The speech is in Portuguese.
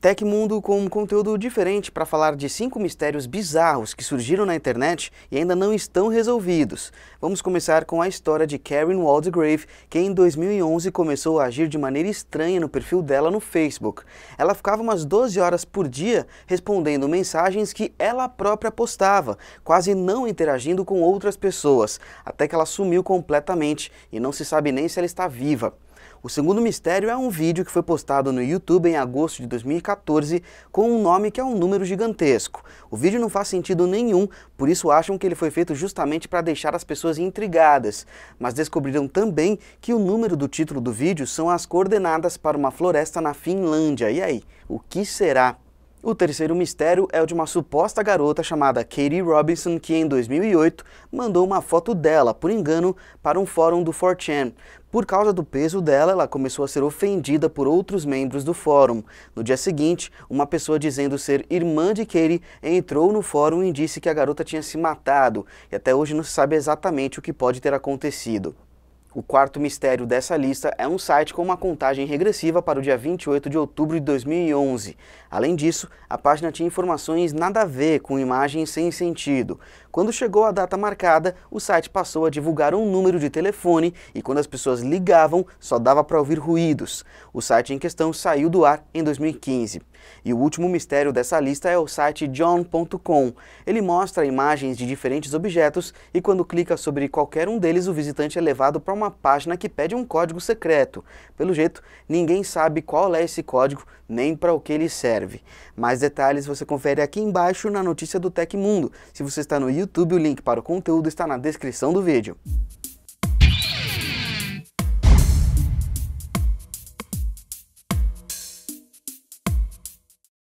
Tecmundo com um conteúdo diferente para falar de cinco mistérios bizarros que surgiram na internet e ainda não estão resolvidos. Vamos começar com a história de Karen Waldegrave, que em 2011 começou a agir de maneira estranha no perfil dela no Facebook. Ela ficava umas 12 horas por dia respondendo mensagens que ela própria postava, quase não interagindo com outras pessoas, até que ela sumiu completamente e não se sabe nem se ela está viva. O segundo mistério é um vídeo que foi postado no YouTube em agosto de 2014 com um nome que é um número gigantesco. O vídeo não faz sentido nenhum, por isso acham que ele foi feito justamente para deixar as pessoas intrigadas, mas descobriram também que o número do título do vídeo são as coordenadas para uma floresta na Finlândia. E aí, o que será? O terceiro mistério é o de uma suposta garota chamada Katie Robinson que em 2008 mandou uma foto dela, por engano, para um fórum do 4chan. Por causa do peso dela, ela começou a ser ofendida por outros membros do fórum. No dia seguinte, uma pessoa dizendo ser irmã de Katie entrou no fórum e disse que a garota tinha se matado, e até hoje não se sabe exatamente o que pode ter acontecido. O quarto mistério dessa lista é um site com uma contagem regressiva para o dia 28 de outubro de 2011. Além disso, a página tinha informações nada a ver com imagens sem sentido. Quando chegou a data marcada, o site passou a divulgar um número de telefone e quando as pessoas ligavam, só dava para ouvir ruídos. O site em questão saiu do ar em 2015. E o último mistério dessa lista é o site john.com. Ele mostra imagens de diferentes objetos e quando clica sobre qualquer um deles, o visitante é levado para uma uma página que pede um código secreto. Pelo jeito, ninguém sabe qual é esse código nem para o que ele serve. Mais detalhes você confere aqui embaixo na notícia do Tecmundo. Se você está no YouTube, o link para o conteúdo está na descrição do vídeo.